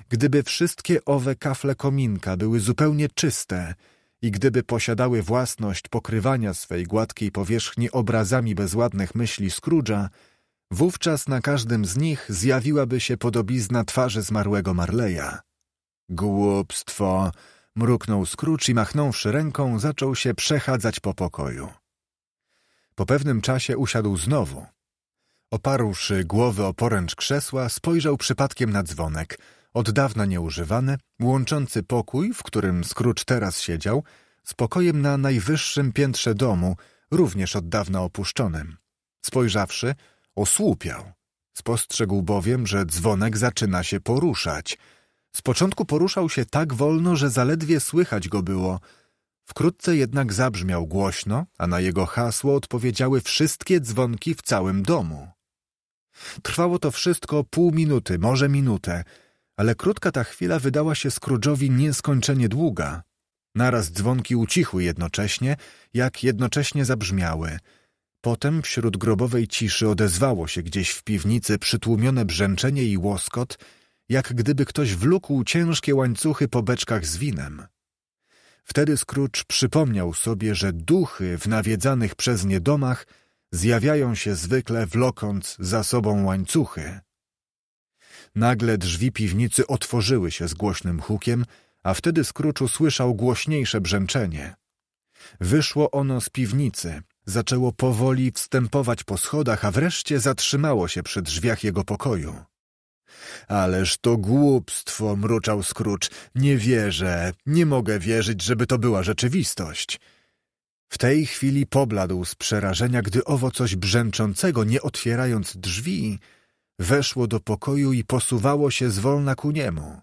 gdyby wszystkie owe kafle kominka były zupełnie czyste i gdyby posiadały własność pokrywania swej gładkiej powierzchni obrazami bezładnych myśli Scrooge'a, wówczas na każdym z nich zjawiłaby się podobizna twarzy zmarłego Marleya. Głupstwo! mruknął Scrooge i machnąwszy ręką, zaczął się przechadzać po pokoju. Po pewnym czasie usiadł znowu. Oparłszy głowę o poręcz krzesła, spojrzał przypadkiem na dzwonek – od dawna nieużywany, łączący pokój, w którym Scrooge teraz siedział, z pokojem na najwyższym piętrze domu, również od dawna opuszczonym. Spojrzawszy, osłupiał. Spostrzegł bowiem, że dzwonek zaczyna się poruszać. Z początku poruszał się tak wolno, że zaledwie słychać go było. Wkrótce jednak zabrzmiał głośno, a na jego hasło odpowiedziały wszystkie dzwonki w całym domu. Trwało to wszystko pół minuty, może minutę – ale krótka ta chwila wydała się Scrooge'owi nieskończenie długa. Naraz dzwonki ucichły jednocześnie, jak jednocześnie zabrzmiały. Potem wśród grobowej ciszy odezwało się gdzieś w piwnicy przytłumione brzęczenie i łoskot, jak gdyby ktoś wlókł ciężkie łańcuchy po beczkach z winem. Wtedy Scrooge przypomniał sobie, że duchy w nawiedzanych przez nie domach zjawiają się zwykle wlokąc za sobą łańcuchy. Nagle drzwi piwnicy otworzyły się z głośnym hukiem, a wtedy Scrooge usłyszał głośniejsze brzęczenie. Wyszło ono z piwnicy, zaczęło powoli wstępować po schodach, a wreszcie zatrzymało się przy drzwiach jego pokoju. Ależ to głupstwo, mruczał Scrooge. Nie wierzę, nie mogę wierzyć, żeby to była rzeczywistość. W tej chwili pobladł z przerażenia, gdy owo coś brzęczącego, nie otwierając drzwi, weszło do pokoju i posuwało się zwolna ku niemu.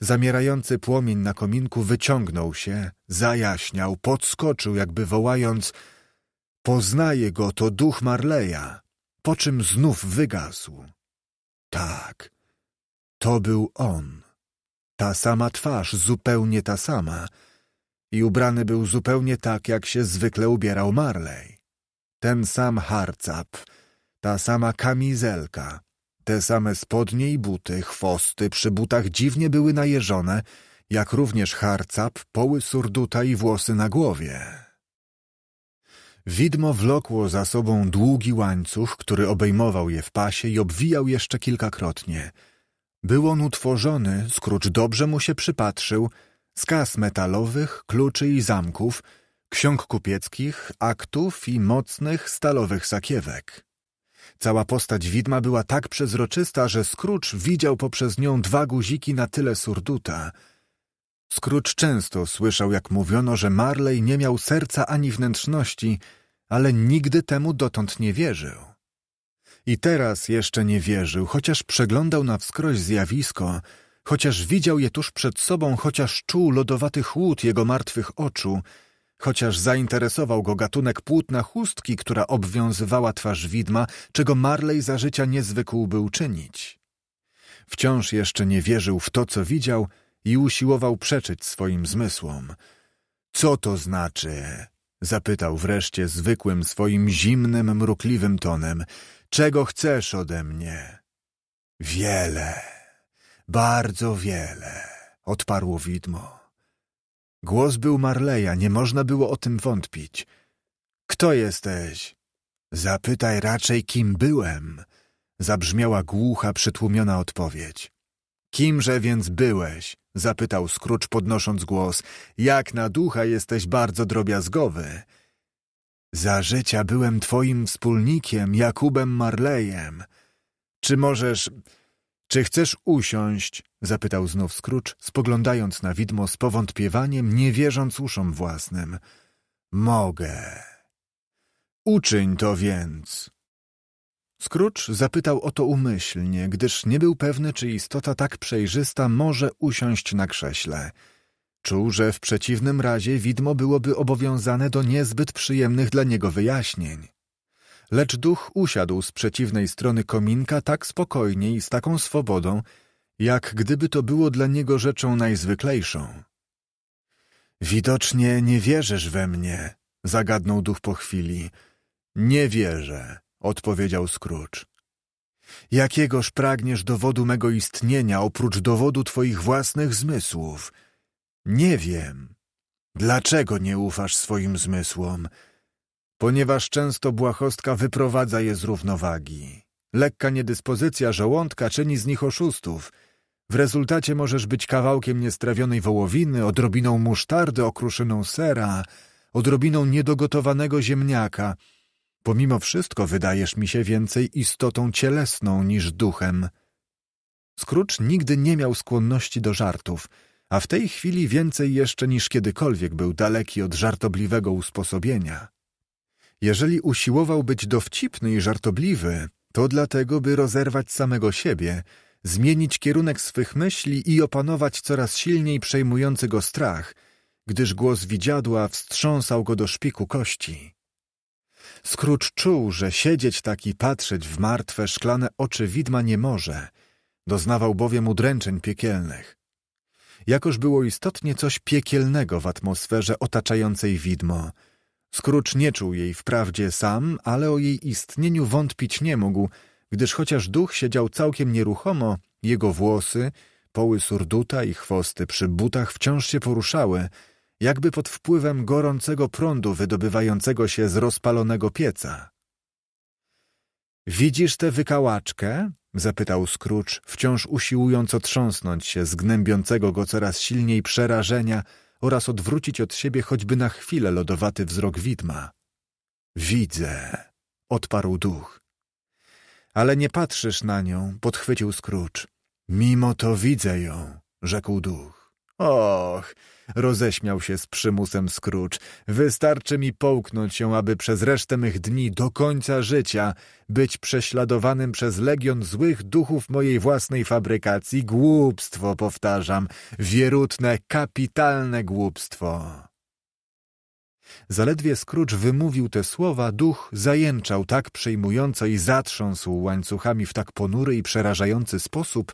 Zamierający płomień na kominku wyciągnął się, zajaśniał, podskoczył, jakby wołając Poznaje go, to duch Marleja, po czym znów wygasł. Tak, to był on. Ta sama twarz, zupełnie ta sama. I ubrany był zupełnie tak, jak się zwykle ubierał Marley. Ten sam harcap, ta sama kamizelka, te same spodnie i buty, chwosty przy butach dziwnie były najeżone, jak również harcap, poły surduta i włosy na głowie. Widmo wlokło za sobą długi łańcuch, który obejmował je w pasie i obwijał jeszcze kilkakrotnie. Był on utworzony, Scrooge dobrze mu się przypatrzył, z kas metalowych, kluczy i zamków, ksiąg kupieckich, aktów i mocnych stalowych sakiewek. Cała postać widma była tak przezroczysta, że Scrooge widział poprzez nią dwa guziki na tyle surduta. Scrooge często słyszał, jak mówiono, że Marley nie miał serca ani wnętrzności, ale nigdy temu dotąd nie wierzył. I teraz jeszcze nie wierzył, chociaż przeglądał na wskroś zjawisko, chociaż widział je tuż przed sobą, chociaż czuł lodowaty chłód jego martwych oczu – Chociaż zainteresował go gatunek płótna chustki, która obwiązywała twarz widma, czego Marley za życia niezwykł był czynić. Wciąż jeszcze nie wierzył w to, co widział i usiłował przeczyć swoim zmysłom. Co to znaczy? Zapytał wreszcie zwykłym swoim zimnym, mrukliwym tonem. Czego chcesz ode mnie? Wiele, bardzo wiele, odparło widmo. Głos był Marleya, nie można było o tym wątpić. Kto jesteś? Zapytaj raczej, kim byłem. Zabrzmiała głucha, przytłumiona odpowiedź. Kimże więc byłeś? Zapytał Scrooge, podnosząc głos. Jak na ducha jesteś bardzo drobiazgowy. Za życia byłem twoim wspólnikiem, Jakubem Marlejem. Czy możesz... Czy chcesz usiąść? zapytał znów Scrooge, spoglądając na widmo z powątpiewaniem, nie wierząc uszom własnym. Mogę. Uczyń to więc. Scrooge zapytał o to umyślnie, gdyż nie był pewny, czy istota tak przejrzysta może usiąść na krześle. Czuł, że w przeciwnym razie widmo byłoby obowiązane do niezbyt przyjemnych dla niego wyjaśnień lecz duch usiadł z przeciwnej strony kominka tak spokojnie i z taką swobodą, jak gdyby to było dla niego rzeczą najzwyklejszą. Widocznie nie wierzysz we mnie, zagadnął duch po chwili. Nie wierzę, odpowiedział Scrooge. Jakiegoż pragniesz dowodu mego istnienia oprócz dowodu twoich własnych zmysłów? Nie wiem. Dlaczego nie ufasz swoim zmysłom? ponieważ często błahostka wyprowadza je z równowagi. Lekka niedyspozycja żołądka czyni z nich oszustów. W rezultacie możesz być kawałkiem niestrawionej wołowiny, odrobiną musztardy, okruszyną sera, odrobiną niedogotowanego ziemniaka. Pomimo wszystko wydajesz mi się więcej istotą cielesną niż duchem. Scrooge nigdy nie miał skłonności do żartów, a w tej chwili więcej jeszcze niż kiedykolwiek był daleki od żartobliwego usposobienia. Jeżeli usiłował być dowcipny i żartobliwy, to dlatego, by rozerwać samego siebie, zmienić kierunek swych myśli i opanować coraz silniej przejmujący go strach, gdyż głos widziadła wstrząsał go do szpiku kości. Scrooge czuł, że siedzieć tak i patrzeć w martwe, szklane oczy widma nie może, doznawał bowiem udręczeń piekielnych. Jakoż było istotnie coś piekielnego w atmosferze otaczającej widmo – Scrooge nie czuł jej wprawdzie sam, ale o jej istnieniu wątpić nie mógł, gdyż chociaż duch siedział całkiem nieruchomo, jego włosy, poły surduta i chwosty przy butach wciąż się poruszały, jakby pod wpływem gorącego prądu wydobywającego się z rozpalonego pieca. Widzisz tę wykałaczkę? zapytał Scrooge, wciąż usiłując otrząsnąć się z gnębiącego go coraz silniej przerażenia, oraz odwrócić od siebie choćby na chwilę lodowaty wzrok widma. Widzę, odparł duch. Ale nie patrzysz na nią, podchwycił Scrooge. Mimo to widzę ją, rzekł duch. Och, roześmiał się z przymusem Scrooge. Wystarczy mi połknąć ją, aby przez resztę mych dni do końca życia być prześladowanym przez legion złych duchów mojej własnej fabrykacji. Głupstwo, powtarzam, wierutne, kapitalne głupstwo. Zaledwie Scrooge wymówił te słowa, duch zajęczał tak przejmująco i zatrząsł łańcuchami w tak ponury i przerażający sposób,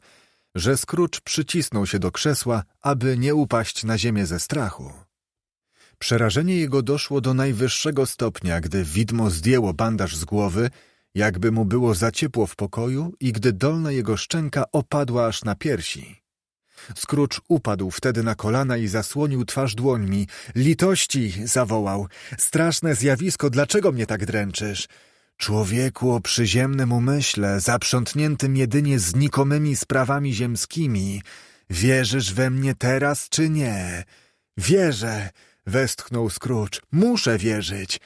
że Scrooge przycisnął się do krzesła, aby nie upaść na ziemię ze strachu. Przerażenie jego doszło do najwyższego stopnia, gdy widmo zdjęło bandaż z głowy, jakby mu było za ciepło w pokoju i gdy dolna jego szczęka opadła aż na piersi. Scrooge upadł wtedy na kolana i zasłonił twarz dłońmi. Litości! zawołał. Straszne zjawisko, dlaczego mnie tak dręczysz? Człowieku o przyziemnym umyśle, zaprzątniętym jedynie znikomymi sprawami ziemskimi, wierzysz we mnie teraz czy nie? Wierzę, westchnął Scrooge, muszę wierzyć.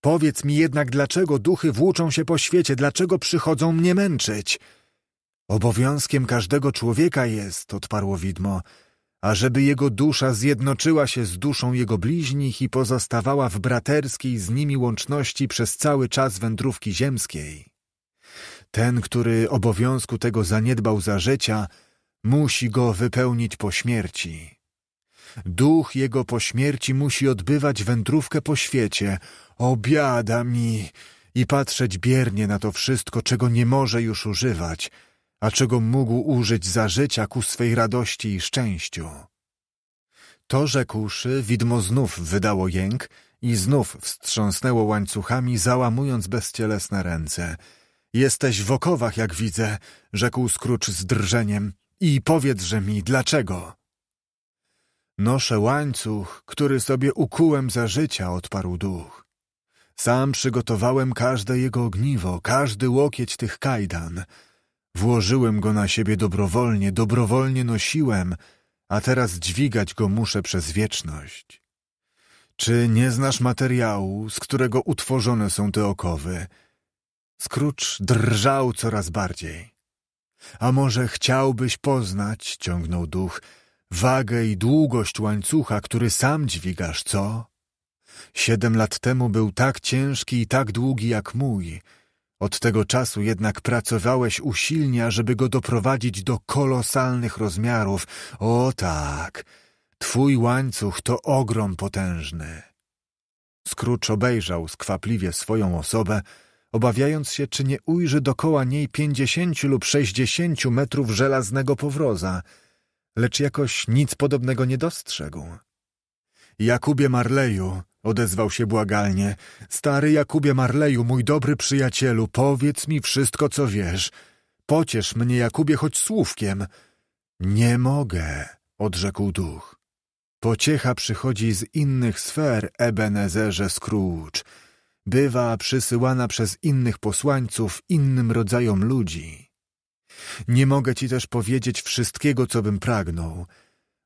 Powiedz mi jednak, dlaczego duchy włóczą się po świecie, dlaczego przychodzą mnie męczyć? Obowiązkiem każdego człowieka jest, odparło widmo, ażeby jego dusza zjednoczyła się z duszą jego bliźnich i pozostawała w braterskiej z nimi łączności przez cały czas wędrówki ziemskiej. Ten, który obowiązku tego zaniedbał za życia, musi go wypełnić po śmierci. Duch jego po śmierci musi odbywać wędrówkę po świecie, obiada mi i patrzeć biernie na to wszystko, czego nie może już używać – a czego mógł użyć za życia ku swej radości i szczęściu. To rzekłszy, widmo znów wydało jęk i znów wstrząsnęło łańcuchami, załamując bezcielesne ręce. Jesteś w okowach, jak widzę, rzekł Scrooge z drżeniem. I powiedzże mi, dlaczego? Noszę łańcuch, który sobie ukułem za życia, odparł duch. Sam przygotowałem każde jego ogniwo, każdy łokieć tych kajdan – Włożyłem go na siebie dobrowolnie, dobrowolnie nosiłem, a teraz dźwigać go muszę przez wieczność. Czy nie znasz materiału, z którego utworzone są te okowy? Scrooge drżał coraz bardziej. A może chciałbyś poznać, ciągnął duch, wagę i długość łańcucha, który sam dźwigasz, co? Siedem lat temu był tak ciężki i tak długi jak mój – od tego czasu jednak pracowałeś usilnie, ażeby go doprowadzić do kolosalnych rozmiarów. O tak, twój łańcuch to ogrom potężny. Scrooge obejrzał skwapliwie swoją osobę, obawiając się, czy nie ujrzy dokoła niej pięćdziesięciu lub sześćdziesięciu metrów żelaznego powroza, lecz jakoś nic podobnego nie dostrzegł. Jakubie Marleju, odezwał się błagalnie. Stary Jakubie Marleju, mój dobry przyjacielu, powiedz mi wszystko, co wiesz. Pociesz mnie, Jakubie, choć słówkiem. Nie mogę, odrzekł duch. Pociecha przychodzi z innych sfer, Ebenezerze Scrooge. Bywa przysyłana przez innych posłańców, innym rodzajom ludzi. Nie mogę ci też powiedzieć wszystkiego, co bym pragnął.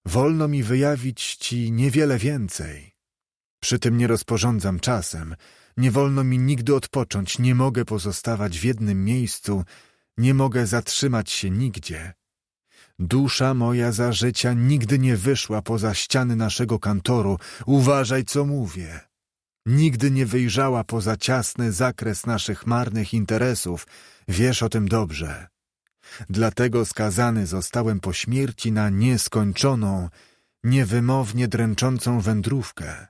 Wolno mi wyjawić ci niewiele więcej. Przy tym nie rozporządzam czasem. Nie wolno mi nigdy odpocząć, nie mogę pozostawać w jednym miejscu, nie mogę zatrzymać się nigdzie. Dusza moja za życia nigdy nie wyszła poza ściany naszego kantoru, uważaj co mówię. Nigdy nie wyjrzała poza ciasny zakres naszych marnych interesów, wiesz o tym dobrze. Dlatego skazany zostałem po śmierci na nieskończoną, niewymownie dręczącą wędrówkę.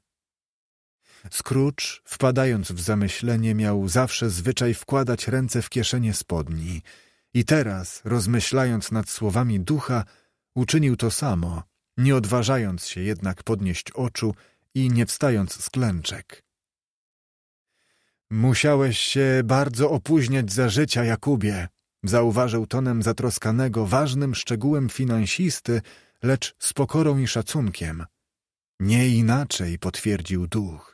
Scrooge, wpadając w zamyślenie, miał zawsze zwyczaj wkładać ręce w kieszenie spodni i teraz, rozmyślając nad słowami ducha, uczynił to samo, nie odważając się jednak podnieść oczu i nie wstając z klęczek. Musiałeś się bardzo opóźniać za życia, Jakubie, zauważył tonem zatroskanego ważnym szczegółem finansisty, lecz z pokorą i szacunkiem. Nie inaczej, potwierdził duch.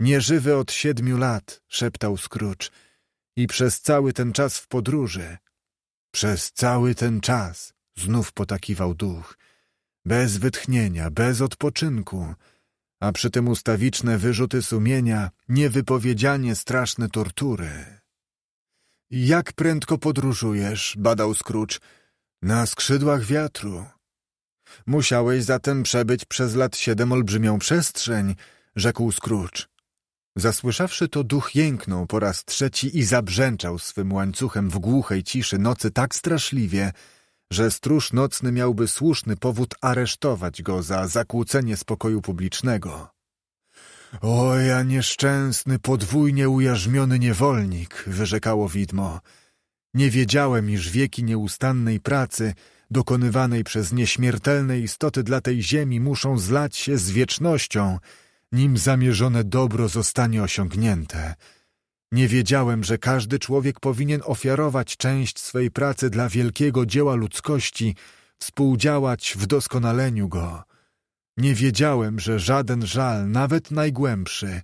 Nieżywy od siedmiu lat, szeptał Scrooge. I przez cały ten czas w podróży. Przez cały ten czas, znów potakiwał duch. Bez wytchnienia, bez odpoczynku. A przy tym ustawiczne wyrzuty sumienia, niewypowiedzianie straszne tortury. Jak prędko podróżujesz, badał Scrooge. Na skrzydłach wiatru. Musiałeś zatem przebyć przez lat siedem olbrzymią przestrzeń, rzekł Scrooge. Zasłyszawszy to, duch jęknął po raz trzeci i zabrzęczał swym łańcuchem w głuchej ciszy nocy tak straszliwie, że stróż nocny miałby słuszny powód aresztować go za zakłócenie spokoju publicznego. O ja nieszczęsny, podwójnie ujarzmiony niewolnik, wyrzekało widmo. Nie wiedziałem, iż wieki nieustannej pracy, dokonywanej przez nieśmiertelne istoty dla tej ziemi, muszą zlać się z wiecznością, nim zamierzone dobro zostanie osiągnięte. Nie wiedziałem, że każdy człowiek powinien ofiarować część swej pracy dla wielkiego dzieła ludzkości, współdziałać w doskonaleniu go. Nie wiedziałem, że żaden żal, nawet najgłębszy,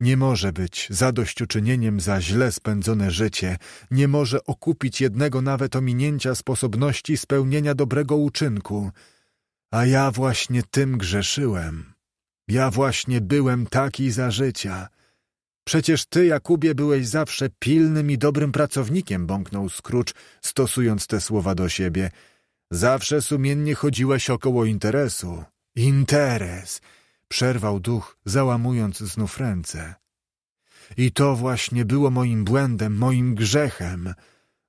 nie może być zadośćuczynieniem za źle spędzone życie, nie może okupić jednego nawet ominięcia sposobności spełnienia dobrego uczynku, a ja właśnie tym grzeszyłem. Ja właśnie byłem taki za życia. Przecież ty, Jakubie, byłeś zawsze pilnym i dobrym pracownikiem, bąknął Scrooge, stosując te słowa do siebie. Zawsze sumiennie chodziłeś około interesu. Interes! Przerwał duch, załamując znów ręce. I to właśnie było moim błędem, moim grzechem.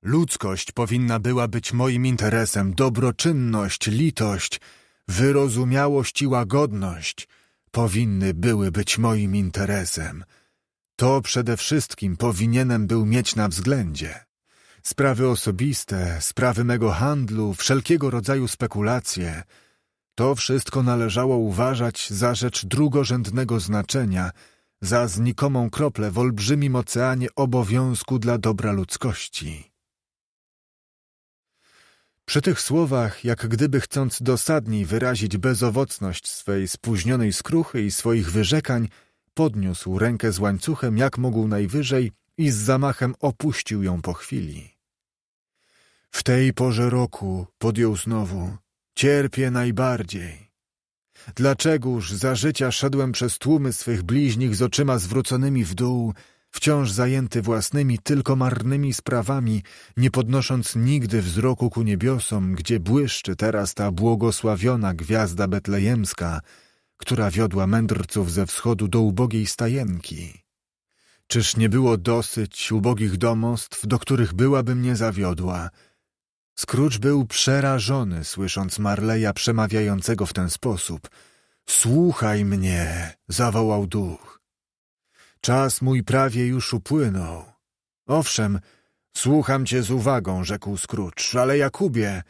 Ludzkość powinna była być moim interesem, dobroczynność, litość, wyrozumiałość i łagodność – powinny były być moim interesem. To przede wszystkim powinienem był mieć na względzie. Sprawy osobiste, sprawy mego handlu, wszelkiego rodzaju spekulacje to wszystko należało uważać za rzecz drugorzędnego znaczenia, za znikomą kroplę w olbrzymim oceanie obowiązku dla dobra ludzkości. Przy tych słowach, jak gdyby chcąc dosadniej wyrazić bezowocność swej spóźnionej skruchy i swoich wyrzekań, podniósł rękę z łańcuchem jak mógł najwyżej i z zamachem opuścił ją po chwili. W tej porze roku, podjął znowu, cierpię najbardziej. Dlaczegoż za życia szedłem przez tłumy swych bliźnich z oczyma zwróconymi w dół, wciąż zajęty własnymi tylko marnymi sprawami, nie podnosząc nigdy wzroku ku niebiosom, gdzie błyszczy teraz ta błogosławiona gwiazda betlejemska, która wiodła mędrców ze wschodu do ubogiej stajenki. Czyż nie było dosyć ubogich domostw, do których byłaby mnie zawiodła? Scrooge był przerażony, słysząc Marleya przemawiającego w ten sposób. Słuchaj mnie, zawołał duch. Czas mój prawie już upłynął. Owszem, słucham cię z uwagą, rzekł Scrooge, ale Jakubie,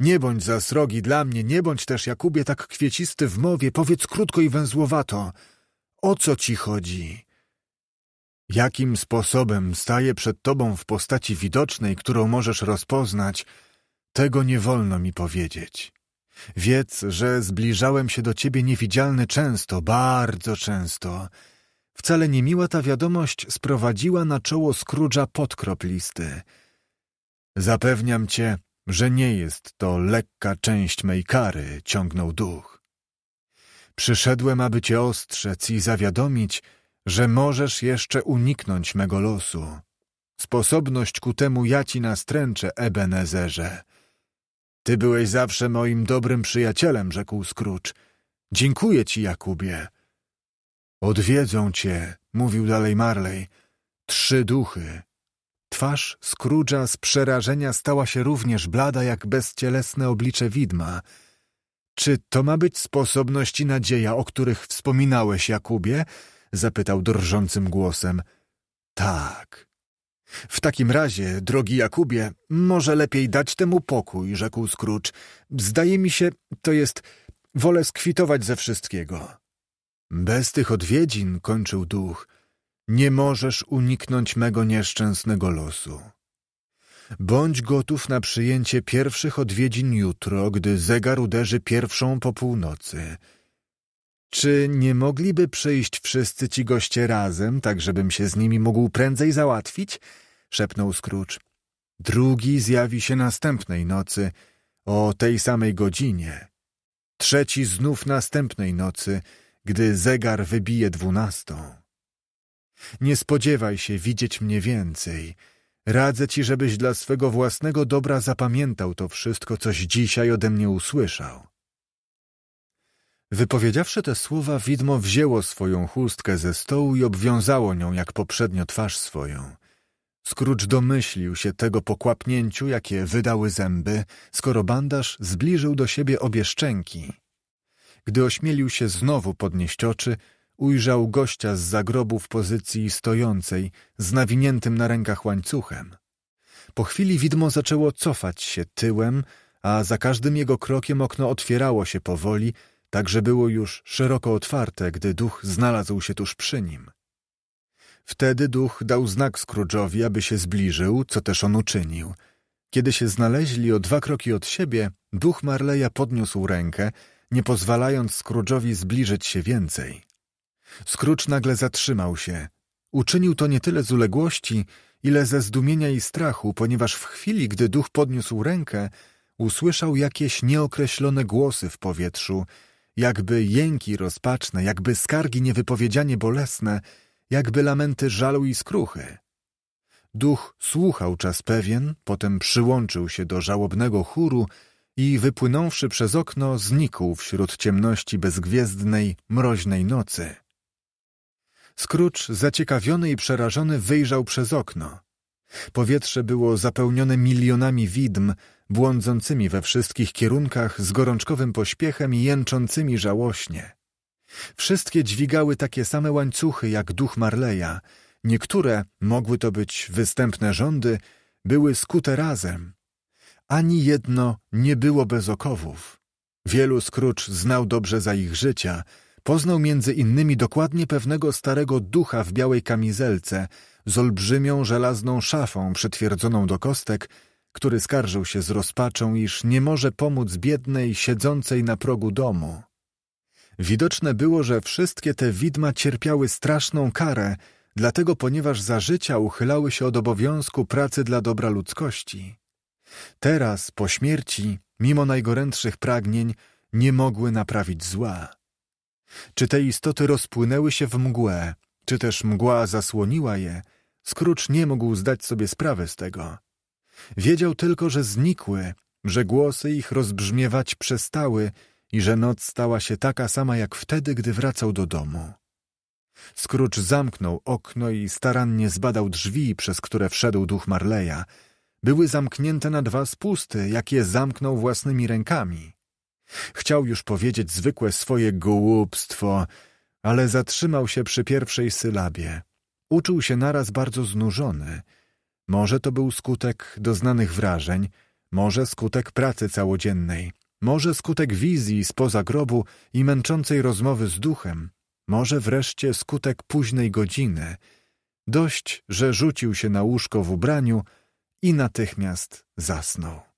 nie bądź za srogi dla mnie, nie bądź też Jakubie tak kwiecisty w mowie, powiedz krótko i węzłowato. O co ci chodzi? Jakim sposobem staję przed tobą w postaci widocznej, którą możesz rozpoznać, tego nie wolno mi powiedzieć. Wiedz, że zbliżałem się do ciebie niewidzialny często, bardzo często – Wcale niemiła ta wiadomość sprowadziła na czoło Scrooge'a podkrop listy. Zapewniam cię, że nie jest to lekka część mej kary, ciągnął duch. Przyszedłem, aby cię ostrzec i zawiadomić, że możesz jeszcze uniknąć mego losu. Sposobność ku temu ja ci nastręczę, Ebenezerze. Ty byłeś zawsze moim dobrym przyjacielem, rzekł Scrooge. Dziękuję ci, Jakubie. Odwiedzą cię, mówił dalej Marley, trzy duchy. Twarz Scrooge'a z przerażenia stała się również blada jak bezcielesne oblicze widma. Czy to ma być sposobność i nadzieja, o których wspominałeś, Jakubie? zapytał drżącym głosem. Tak. W takim razie, drogi Jakubie, może lepiej dać temu pokój, rzekł Scrooge. Zdaje mi się, to jest, wolę skwitować ze wszystkiego. Bez tych odwiedzin, kończył duch, nie możesz uniknąć mego nieszczęsnego losu. Bądź gotów na przyjęcie pierwszych odwiedzin jutro, gdy zegar uderzy pierwszą po północy. Czy nie mogliby przyjść wszyscy ci goście razem, tak żebym się z nimi mógł prędzej załatwić? szepnął Scrooge. Drugi zjawi się następnej nocy, o tej samej godzinie. Trzeci znów następnej nocy – gdy zegar wybije dwunastą. Nie spodziewaj się widzieć mnie więcej. Radzę ci, żebyś dla swego własnego dobra zapamiętał to wszystko, coś dzisiaj ode mnie usłyszał. Wypowiedziawszy te słowa, widmo wzięło swoją chustkę ze stołu i obwiązało nią jak poprzednio twarz swoją. Scrooge domyślił się tego pokłapnięciu, jakie wydały zęby, skoro bandaż zbliżył do siebie obie szczęki. Gdy ośmielił się znowu podnieść oczy, ujrzał gościa z zagrobu w pozycji stojącej, z nawiniętym na rękach łańcuchem. Po chwili widmo zaczęło cofać się tyłem, a za każdym jego krokiem okno otwierało się powoli, tak że było już szeroko otwarte, gdy duch znalazł się tuż przy nim. Wtedy duch dał znak Scrooge'owi, aby się zbliżył, co też on uczynił. Kiedy się znaleźli o dwa kroki od siebie, duch Marleya podniósł rękę, nie pozwalając Scrooge'owi zbliżyć się więcej. Scrooge nagle zatrzymał się. Uczynił to nie tyle z uległości, ile ze zdumienia i strachu, ponieważ w chwili, gdy duch podniósł rękę, usłyszał jakieś nieokreślone głosy w powietrzu, jakby jęki rozpaczne, jakby skargi niewypowiedzianie bolesne, jakby lamenty żalu i skruchy. Duch słuchał czas pewien, potem przyłączył się do żałobnego chóru, i wypłynąwszy przez okno, znikł wśród ciemności bezgwiezdnej, mroźnej nocy. Scrooge, zaciekawiony i przerażony, wyjrzał przez okno. Powietrze było zapełnione milionami widm, błądzącymi we wszystkich kierunkach z gorączkowym pośpiechem i jęczącymi żałośnie. Wszystkie dźwigały takie same łańcuchy jak duch Marleya. Niektóre, mogły to być występne rządy, były skute razem, ani jedno nie było bez okowów. Wielu Scrooge znał dobrze za ich życia. Poznał między innymi dokładnie pewnego starego ducha w białej kamizelce z olbrzymią żelazną szafą przytwierdzoną do kostek, który skarżył się z rozpaczą, iż nie może pomóc biednej siedzącej na progu domu. Widoczne było, że wszystkie te widma cierpiały straszną karę, dlatego ponieważ za życia uchylały się od obowiązku pracy dla dobra ludzkości. Teraz, po śmierci, mimo najgorętszych pragnień, nie mogły naprawić zła. Czy te istoty rozpłynęły się w mgłę, czy też mgła zasłoniła je, Scrooge nie mógł zdać sobie sprawy z tego. Wiedział tylko, że znikły, że głosy ich rozbrzmiewać przestały i że noc stała się taka sama jak wtedy, gdy wracał do domu. Scrooge zamknął okno i starannie zbadał drzwi, przez które wszedł duch Marleya – były zamknięte na dwa spusty, jakie zamknął własnymi rękami. Chciał już powiedzieć zwykłe swoje głupstwo, ale zatrzymał się przy pierwszej sylabie. Uczuł się naraz bardzo znużony. Może to był skutek doznanych wrażeń, może skutek pracy całodziennej, może skutek wizji spoza grobu i męczącej rozmowy z duchem, może wreszcie skutek późnej godziny. Dość, że rzucił się na łóżko w ubraniu, i natychmiast zasnął.